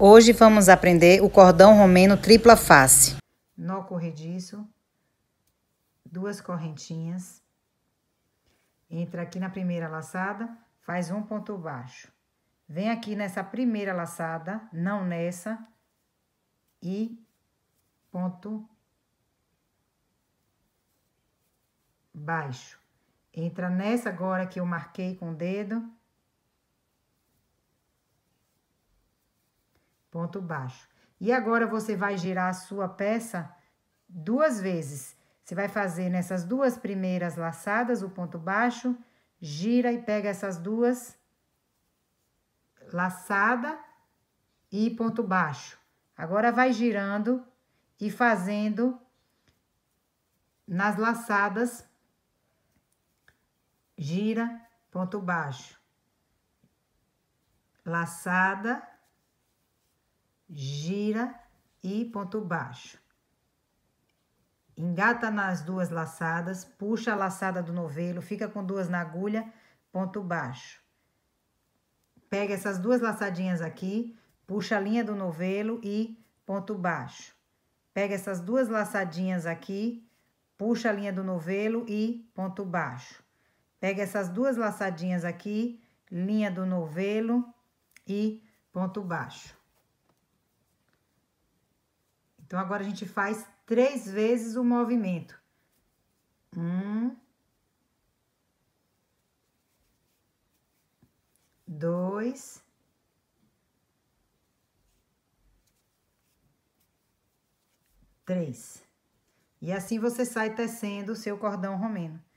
Hoje vamos aprender o cordão romeno tripla face. Nó corrediço, duas correntinhas. Entra aqui na primeira laçada, faz um ponto baixo. Vem aqui nessa primeira laçada, não nessa, e ponto baixo. Entra nessa agora que eu marquei com o dedo ponto baixo. E agora você vai girar a sua peça duas vezes. Você vai fazer nessas duas primeiras laçadas o ponto baixo, gira e pega essas duas laçada e ponto baixo. Agora vai girando e fazendo nas laçadas gira, ponto baixo. Laçada gira e ponto baixo. Engata nas duas laçadas, puxa a laçada do novelo, fica com duas na agulha, ponto baixo. Pega essas duas laçadinhas aqui, puxa a linha do novelo e ponto baixo. Pega essas duas laçadinhas aqui, puxa a linha do novelo e ponto baixo. Pega essas duas laçadinhas aqui, linha do novelo e ponto baixo. Então, agora a gente faz três vezes o movimento. Um. Dois. Três. E assim você sai tecendo o seu cordão romeno.